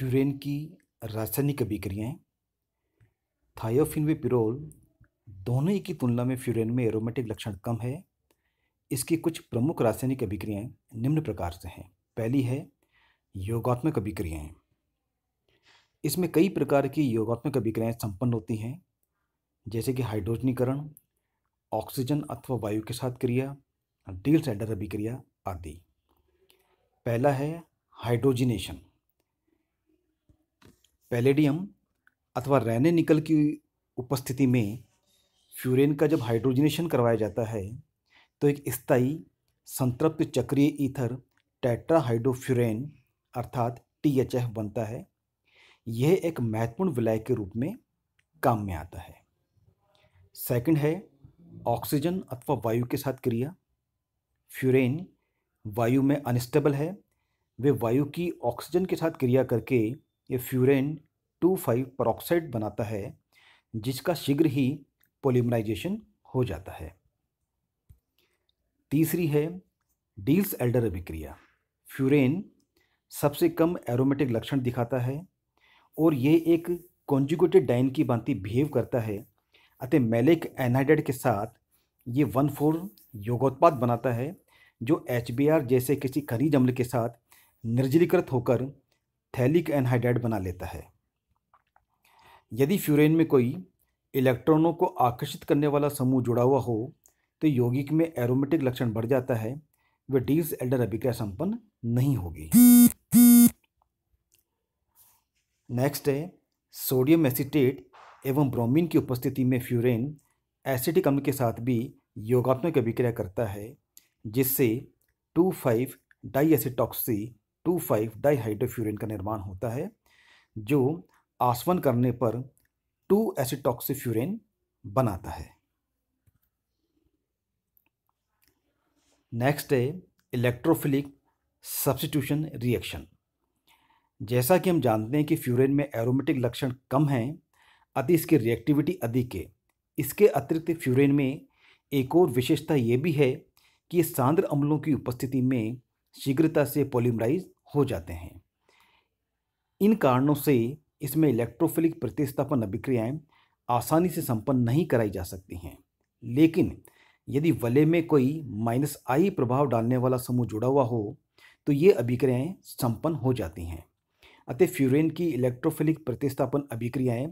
furan की रासायनिक अभिक्रियाएं थायोफिन व पिरोल दोनों ही की तुलना में फ्यूरेन में एरोमेटिक लक्षण कम है इसकी कुछ प्रमुख रासायनिक अभिक्रियाएं निम्न प्रकार से हैं पहली है योगात्मक अभिक्रियाएं इसमें कई प्रकार की योगात्मक अभिक्रियाएं संपन्न होती हैं जैसे कि हाइड्रोजनीकरण ऑक्सीजन अथवा वायु के साथ क्रिया डील सेंडर अभिक्रिया आदि पहला है हाइड्रोजिनेशन पैलेडियम अथवा रैने की उपस्थिति में फ्यूरेन का जब हाइड्रोजनेशन करवाया जाता है तो एक स्थायी संतृप्त चक्रीय ईथर टेट्राहाइड्रोफ्यूरेन अर्थात टी एच एफ बनता है यह एक महत्वपूर्ण विलय के रूप में काम में आता है सेकंड है ऑक्सीजन अथवा वायु के साथ क्रिया फ्यूरेन वायु में अनस्टेबल है वे वायु की ऑक्सीजन के साथ क्रिया करके ये फ्यूरेन टू फाइव परोक्साइड बनाता है जिसका शीघ्र ही पोलिमराइजेशन हो जाता है तीसरी है डील्स एल्डर अभिक्रिया फ्यूरेन सबसे कम एरोमेटिक लक्षण दिखाता है और ये एक कॉन्जुगेटेड डाइन की भांति बिहेव करता है अतः मेलिक एनाइडेड के साथ ये वन फोर योगोत्पाद बनाता है जो एच जैसे किसी खनिज अम्ल के साथ निर्जलीकृत होकर थैलिक एनहाइड्राइड बना लेता है यदि फ्यूरेन में कोई इलेक्ट्रॉनों को आकर्षित करने वाला समूह जुड़ा हुआ हो तो यौगिक में एरोमेटिक लक्षण बढ़ जाता है वे डीज एल्डर अभिक्रिया संपन्न नहीं होगी नेक्स्ट है सोडियम एसिटेट एवं ब्रोमीन की उपस्थिति में फ्यूरेन एसिडिक अम्ल के साथ भी योगात्मक अभिक्रिया करता है जिससे two five diacetoxy two five dihydrofuran का निर्माण होता है जो आसवन करने पर टू एसिटॉक्सीफ्यूरिन बनाता है नेक्स्ट है इलेक्ट्रोफिलिक सब्सिट्यूशन रिएक्शन जैसा कि हम जानते हैं कि फ्यूरेन में एरोमेटिक लक्षण कम हैं अति इसकी रिएक्टिविटी अधिक है इसके अतिरिक्त फ्यूरेन में एक और विशेषता ये भी है कि सांद्र अम्लों की उपस्थिति में शीघ्रता से पोलिमराइज हो जाते हैं इन कारणों से इसमें इलेक्ट्रोफिलिक प्रतिस्थापन अभिक्रियाएं आसानी से संपन्न नहीं कराई जा सकती हैं लेकिन यदि वले में कोई माइनस आई प्रभाव डालने वाला समूह जुड़ा हुआ हो तो ये अभिक्रियाएं संपन्न हो जाती हैं अतः फ्यूरेन की इलेक्ट्रोफिलिक प्रतिस्थापन अभिक्रियाएं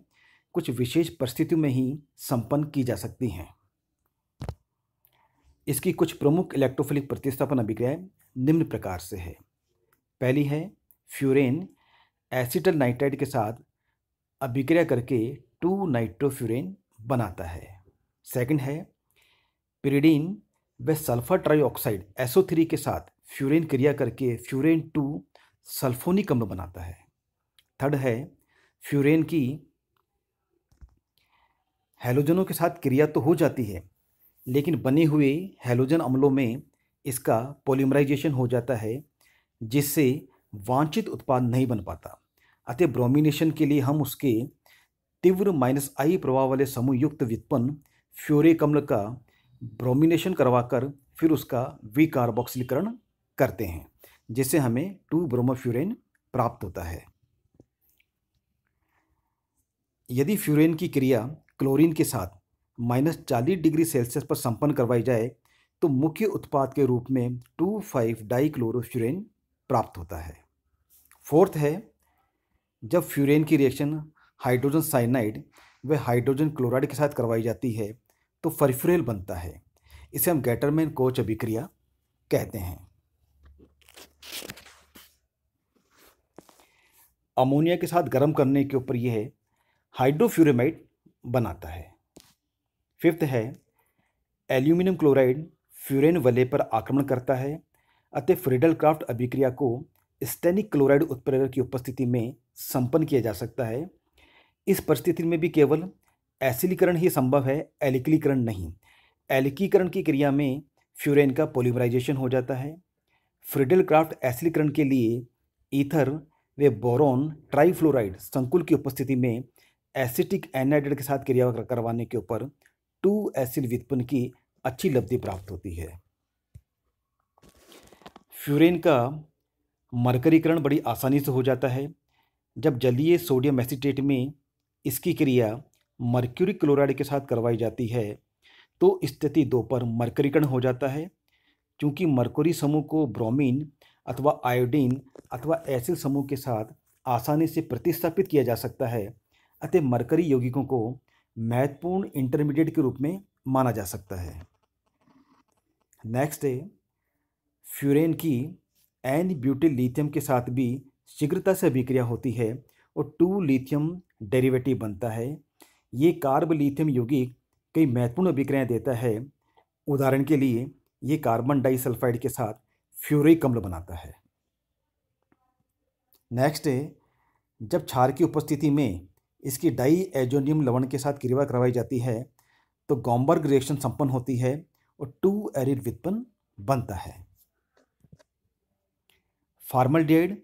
कुछ विशेष परिस्थितियों में ही संपन्न की जा सकती हैं इसकी कुछ प्रमुख इलेक्ट्रोफिलिक प्रतिस्थापन अभिक्रिया निम्न प्रकार से है पहली है फ्यूरेन एसिटल नाइट्राइड के साथ अभिक्रिया करके टू नाइट्रोफ्यूरेन बनाता है सेकंड है पिरीडीन व सल्फर ट्राईऑक्साइड एसओ थ्री के साथ फ्यूरेन क्रिया करके फ्यूरेन टू सल्फोनिक अम्ल बनाता है थर्ड है फ्यूरेन की हेलोजनों के साथ क्रिया तो हो जाती है लेकिन बने हुए हेलोजन अम्लों में इसका पॉलीमराइजेशन हो जाता है जिससे वांछित उत्पाद नहीं बन पाता अतः ब्रोमिनेशन के लिए हम उसके तीव्र माइनस आई प्रभाव वाले समूह युक्त व्युत्पन्न फ्योरे का ब्रोमिनेशन करवाकर फिर उसका विकार्बोक्सिलीकरण करते हैं जिससे हमें टू ब्रोमोफ्यूरेन प्राप्त होता है यदि फ्यूरेन की क्रिया क्लोरीन के साथ माइनस चालीस डिग्री सेल्सियस पर संपन्न करवाई जाए तो मुख्य उत्पाद के रूप में टू फाइव डाइक्लोरोफ्यूरेन प्राप्त होता है फोर्थ है जब फ्यूरेन की रिएक्शन हाइड्रोजन साइनाइड व हाइड्रोजन क्लोराइड के साथ करवाई जाती है तो फरफ्यूरेल बनता है इसे हम गैटरमैन कोच अभिक्रिया कहते हैं अमोनिया के साथ गर्म करने के ऊपर यह हाइड्रोफ्यूरेमाइड बनाता है फिफ्थ है एल्यूमिनियम क्लोराइड फ्यूरेन वले पर आक्रमण करता है अतः फ्रिडल क्राफ्ट अभिक्रिया को स्टेनिक क्लोराइड उत्प्रेरक की उपस्थिति में संपन्न किया जा सकता है इस परिस्थिति में भी केवल एसिलीकरण ही संभव है एलिकलीकरण नहीं एलिकीकरण की क्रिया में फ्यूरेन का पोलिमराइजेशन हो जाता है फ्रिडल क्राफ्ट एसिलीकरण के लिए ईथर वे बोरोन ट्राईफ्लोराइड संकुल की उपस्थिति में एसिटिक एनाइड के साथ क्रिया करवाने के ऊपर टू एसिड व्युत्पन्न की अच्छी लब्धि प्राप्त होती है फ्यूरेन का मरकरीकरण बड़ी आसानी से हो जाता है जब जलीय सोडियम एसिटेट में इसकी क्रिया मर्क्यूरी क्लोराइड के साथ करवाई जाती है तो स्थिति दो पर मरकरीकरण हो जाता है क्योंकि मरकरी समूह को ब्रोमीन अथवा आयोडीन अथवा एसिल समूह के साथ आसानी से प्रतिस्थापित किया जा सकता है अतः मरकरी यौगिकों को महत्वपूर्ण इंटरमीडिएट के रूप में माना जा सकता है नेक्स्ट है फ्यूरेन की एन ब्यूटी लिथियम के साथ भी शीघ्रता से अभिक्रिया होती है और टू लिथियम डेरिवेटिव बनता है ये कार्ब लिथियम यौगिक कई महत्वपूर्ण अभिक्रियाएँ देता है उदाहरण के लिए ये कार्बन डाइसल्फाइड के साथ फ्यूरिक अम्ल बनाता है नेक्स्ट है जब क्षार की उपस्थिति में इसकी डाई एजोनियम लवण के साथ क्रिया करवाई जाती है तो गॉम्बर्ग रिएक्शन संपन्न होती है और टू एरिड व्युत्पन्न बनता है फार्मलडेड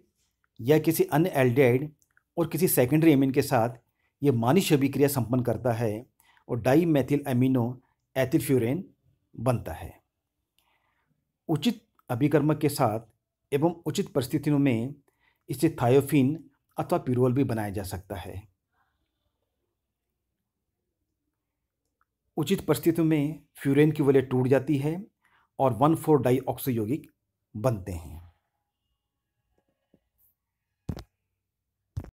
या किसी अन्य एल्डेड और किसी सेकेंडरी एमिन के साथ ये मानिश अभिक्रिया संपन्न करता है और डाई मैथिल एमिनो एथिल बनता है उचित अभिकर्मक के साथ एवं उचित परिस्थितियों में इससे थायोफिन अथवा पिरोल भी बनाया जा सकता है उचित परिस्थितियों में फ्यूरेन की वलय टूट जाती है और वन फोर डाई ऑक्सो यौगिक बनते हैं